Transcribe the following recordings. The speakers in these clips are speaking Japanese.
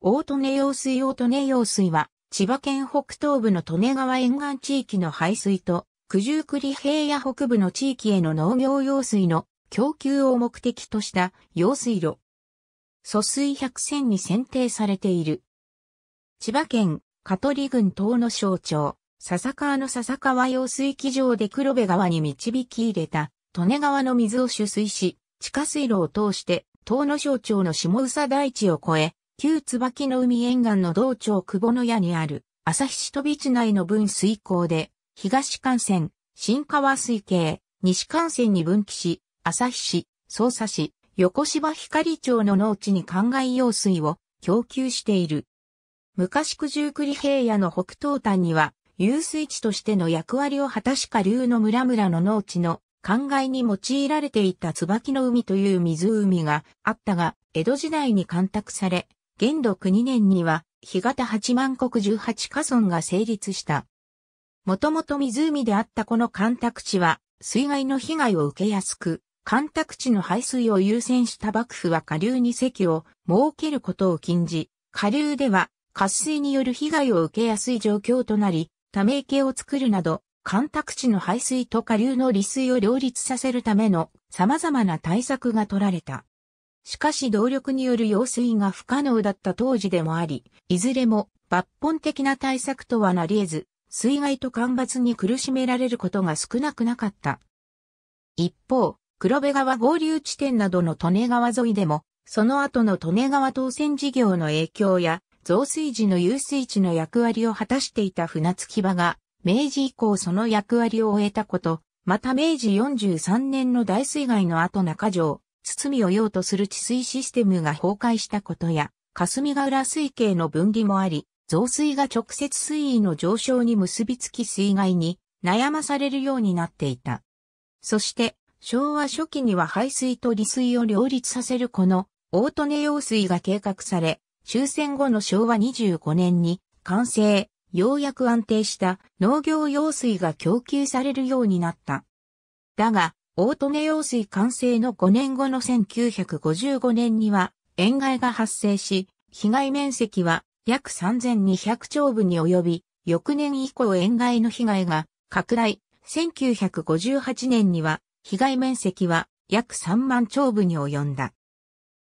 大利根用水大利根用水は、千葉県北東部の利根川沿岸地域の排水と、九十九里平野北部の地域への農業用水の供給を目的とした用水路。疎水百選に選定されている。千葉県香取郡東野省庁、笹川の笹川用水機場で黒部川に導き入れた、利根川の水を取水し、地下水路を通して、東野省庁の下佐台地を越え、旧椿の海沿岸の道長久保の屋にある、日市飛び地内の分水港で、東幹線、新川水系、西幹線に分岐し、日市、匝瑳市、横芝光町の農地に灌漑用水を供給している。昔九十九里平野の北東端には、遊水地としての役割を果たした流の村々の農地の灌漑に用いられていた椿の海という湖があったが、江戸時代に干拓され、元禄2年には、干潟八万国十八家村が成立した。もともと湖であったこの干拓地は、水害の被害を受けやすく、干拓地の排水を優先した幕府は下流に席を設けることを禁じ、下流では渇水による被害を受けやすい状況となり、ため池を作るなど、干拓地の排水と下流の利水を両立させるための様々な対策が取られた。しかし動力による用水が不可能だった当時でもあり、いずれも抜本的な対策とはなり得ず、水害と干ばつに苦しめられることが少なくなかった。一方、黒部川合流地点などの利根川沿いでも、その後の利根川当選事業の影響や、増水時の遊水地の役割を果たしていた船着き場が、明治以降その役割を終えたこと、また明治43年の大水害の後中条、みを用とする治水システムが崩壊したことや、霞ヶ浦水系の分離もあり、増水が直接水位の上昇に結びつき水害に悩まされるようになっていた。そして、昭和初期には排水と利水を両立させるこの大利根用水が計画され、終戦後の昭和25年に完成、ようやく安定した農業用水が供給されるようになった。だが、大利根用水完成の5年後の1955年には、塩害が発生し、被害面積は約3200兆部に及び、翌年以降塩害の被害が拡大。1958年には、被害面積は約3万兆部に及んだ。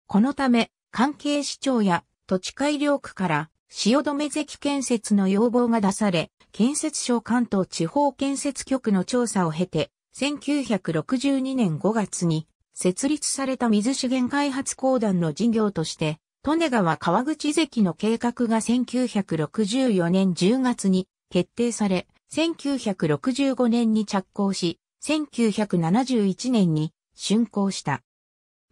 このため、関係市長や土地改良区から汐留関建設の要望が出され、建設省関東地方建設局の調査を経て、1962年5月に設立された水資源開発公団の事業として、利根川川口関の計画が1964年10月に決定され、1965年に着工し、1971年に竣工した。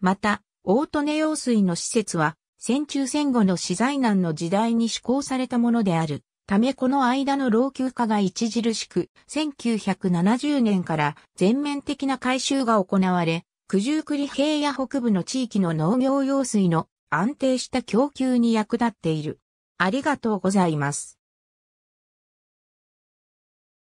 また、大利根用水の施設は、戦中戦後の資材難の時代に施行されたものである。ためこの間の老朽化が著しく、1970年から全面的な改修が行われ、九十九里平野北部の地域の農業用水の安定した供給に役立っている。ありがとうございます。